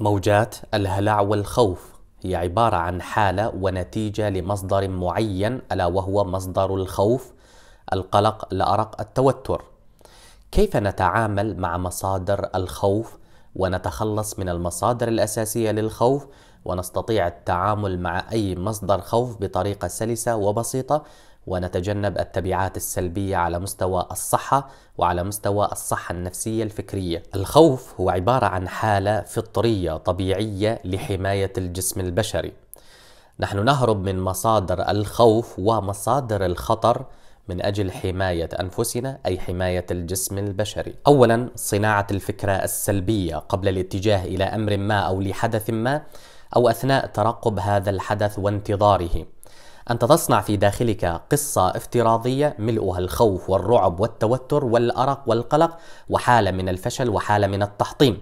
موجات الهلع والخوف هي عبارة عن حالة ونتيجة لمصدر معين ألا وهو مصدر الخوف القلق الأرق التوتر كيف نتعامل مع مصادر الخوف ونتخلص من المصادر الأساسية للخوف ونستطيع التعامل مع أي مصدر خوف بطريقة سلسة وبسيطة ونتجنب التبعات السلبية على مستوى الصحة وعلى مستوى الصحة النفسية الفكرية. الخوف هو عبارة عن حالة فطرية طبيعية لحماية الجسم البشري. نحن نهرب من مصادر الخوف ومصادر الخطر من أجل حماية أنفسنا أي حماية الجسم البشري. أولاً صناعة الفكرة السلبية قبل الاتجاه إلى أمر ما أو لحدث ما أو أثناء ترقب هذا الحدث وانتظاره. أنت تصنع في داخلك قصة افتراضية ملؤها الخوف والرعب والتوتر والأرق والقلق وحالة من الفشل وحالة من التحطيم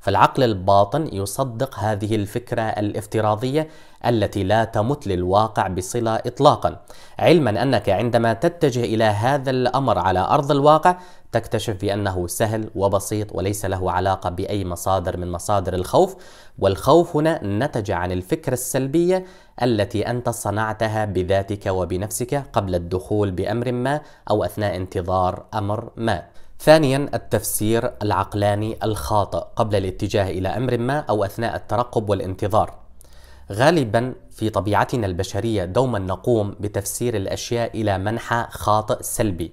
فالعقل الباطن يصدق هذه الفكرة الافتراضية التي لا تمت للواقع بصلة إطلاقا علما أنك عندما تتجه إلى هذا الأمر على أرض الواقع تكتشف بأنه سهل وبسيط وليس له علاقة بأي مصادر من مصادر الخوف والخوف هنا نتج عن الفكرة السلبية التي أنت صنعتها بذاتك وبنفسك قبل الدخول بأمر ما أو أثناء انتظار أمر ما ثانيا التفسير العقلاني الخاطئ قبل الاتجاه الى امر ما او اثناء الترقب والانتظار غالبا في طبيعتنا البشريه دوما نقوم بتفسير الاشياء الى منحى خاطئ سلبي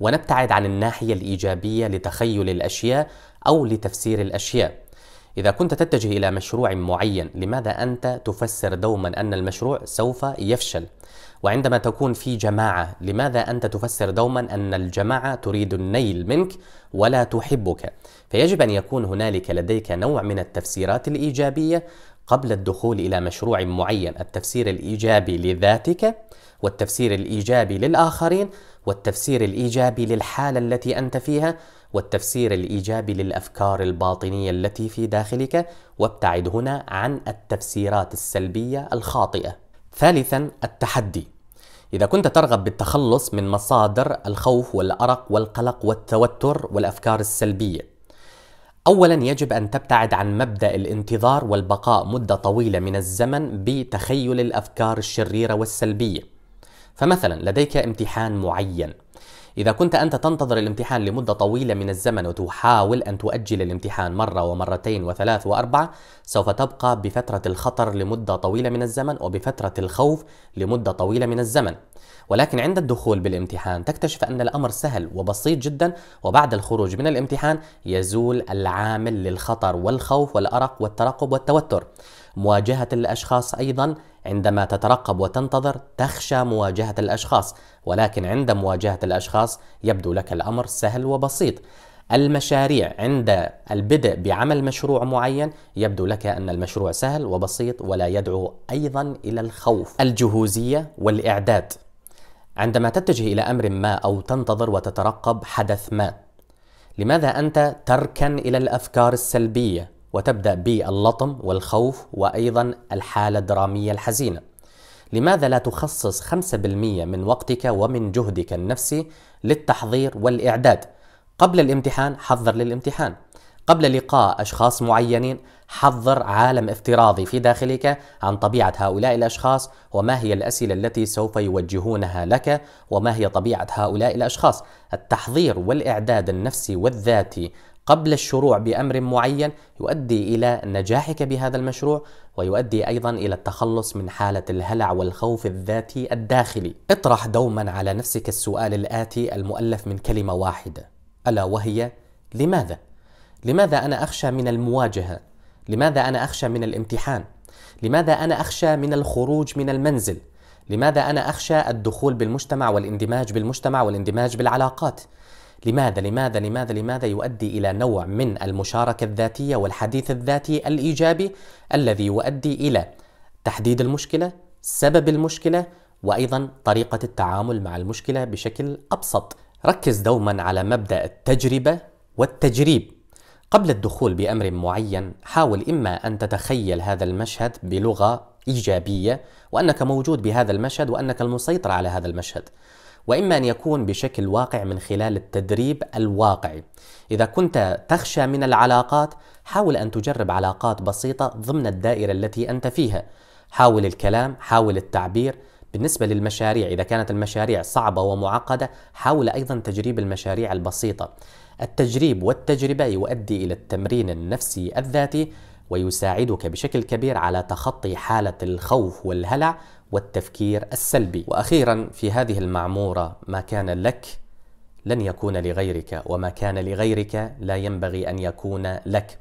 ونبتعد عن الناحيه الايجابيه لتخيل الاشياء او لتفسير الاشياء إذا كنت تتجه إلى مشروع معين لماذا أنت تفسر دوما أن المشروع سوف يفشل؟ وعندما تكون في جماعة لماذا أنت تفسر دوما أن الجماعة تريد النيل منك ولا تحبك؟ فيجب أن يكون هنالك لديك نوع من التفسيرات الإيجابية قبل الدخول إلى مشروع معين التفسير الإيجابي لذاتك والتفسير الإيجابي للآخرين والتفسير الإيجابي للحالة التي أنت فيها والتفسير الإيجابي للأفكار الباطنية التي في داخلك وابتعد هنا عن التفسيرات السلبية الخاطئة. ثالثا التحدي. إذا كنت ترغب بالتخلص من مصادر الخوف والأرق والقلق والتوتر والأفكار السلبية أولا يجب أن تبتعد عن مبدأ الانتظار والبقاء مدة طويلة من الزمن بتخيل الأفكار الشريرة والسلبية. فمثلا لديك امتحان معين إذا كنت أنت تنتظر الامتحان لمدة طويلة من الزمن وتحاول أن تؤجل الامتحان مرة ومرتين وثلاث وأربعة سوف تبقى بفترة الخطر لمدة طويلة من الزمن وبفترة الخوف لمدة طويلة من الزمن ولكن عند الدخول بالامتحان تكتشف أن الأمر سهل وبسيط جدا وبعد الخروج من الامتحان يزول العامل للخطر والخوف والأرق والترقب والتوتر مواجهة الأشخاص أيضا عندما تترقب وتنتظر تخشى مواجهة الأشخاص ولكن عند مواجهة الأشخاص يبدو لك الأمر سهل وبسيط المشاريع عند البدء بعمل مشروع معين يبدو لك ان المشروع سهل وبسيط ولا يدعو ايضا الى الخوف. الجهوزيه والاعداد عندما تتجه إلى أمر ما أو تنتظر وتترقب حدث ما لماذا أنت تركن إلى الأفكار السلبية وتبدأ باللطم والخوف وأيضا الحالة الدرامية الحزينة لماذا لا تخصص 5% من وقتك ومن جهدك النفسي للتحضير والإعداد قبل الامتحان حضر للامتحان قبل لقاء أشخاص معينين حضر عالم افتراضي في داخلك عن طبيعة هؤلاء الأشخاص وما هي الأسئلة التي سوف يوجهونها لك وما هي طبيعة هؤلاء الأشخاص التحضير والإعداد النفسي والذاتي قبل الشروع بأمر معين يؤدي إلى نجاحك بهذا المشروع ويؤدي أيضا إلى التخلص من حالة الهلع والخوف الذاتي الداخلي اطرح دوما على نفسك السؤال الآتي المؤلف من كلمة واحدة ألا وهي لماذا؟ لماذا انا اخشى من المواجهه لماذا انا اخشى من الامتحان لماذا انا اخشى من الخروج من المنزل لماذا انا اخشى الدخول بالمجتمع والاندماج بالمجتمع والاندماج بالعلاقات لماذا لماذا لماذا لماذا يؤدي الى نوع من المشاركه الذاتيه والحديث الذاتي الايجابي الذي يؤدي الى تحديد المشكله سبب المشكله وايضا طريقه التعامل مع المشكله بشكل ابسط ركز دوما على مبدا التجربه والتجريب قبل الدخول بأمر معين حاول إما أن تتخيل هذا المشهد بلغة إيجابية وأنك موجود بهذا المشهد وأنك المسيطر على هذا المشهد وإما أن يكون بشكل واقع من خلال التدريب الواقعي إذا كنت تخشى من العلاقات حاول أن تجرب علاقات بسيطة ضمن الدائرة التي أنت فيها حاول الكلام حاول التعبير بالنسبة للمشاريع إذا كانت المشاريع صعبة ومعقدة حاول أيضا تجريب المشاريع البسيطة التجريب والتجربة يؤدي إلى التمرين النفسي الذاتي ويساعدك بشكل كبير على تخطي حالة الخوف والهلع والتفكير السلبي وأخيرا في هذه المعمورة ما كان لك لن يكون لغيرك وما كان لغيرك لا ينبغي أن يكون لك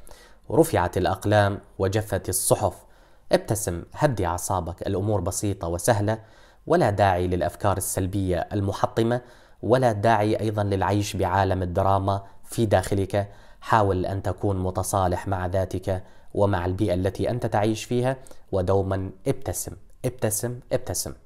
رفعت الأقلام وجفت الصحف ابتسم هدي أعصابك الأمور بسيطة وسهلة ولا داعي للافكار السلبيه المحطمه ولا داعي ايضا للعيش بعالم الدراما في داخلك حاول ان تكون متصالح مع ذاتك ومع البيئه التي انت تعيش فيها ودوما ابتسم ابتسم ابتسم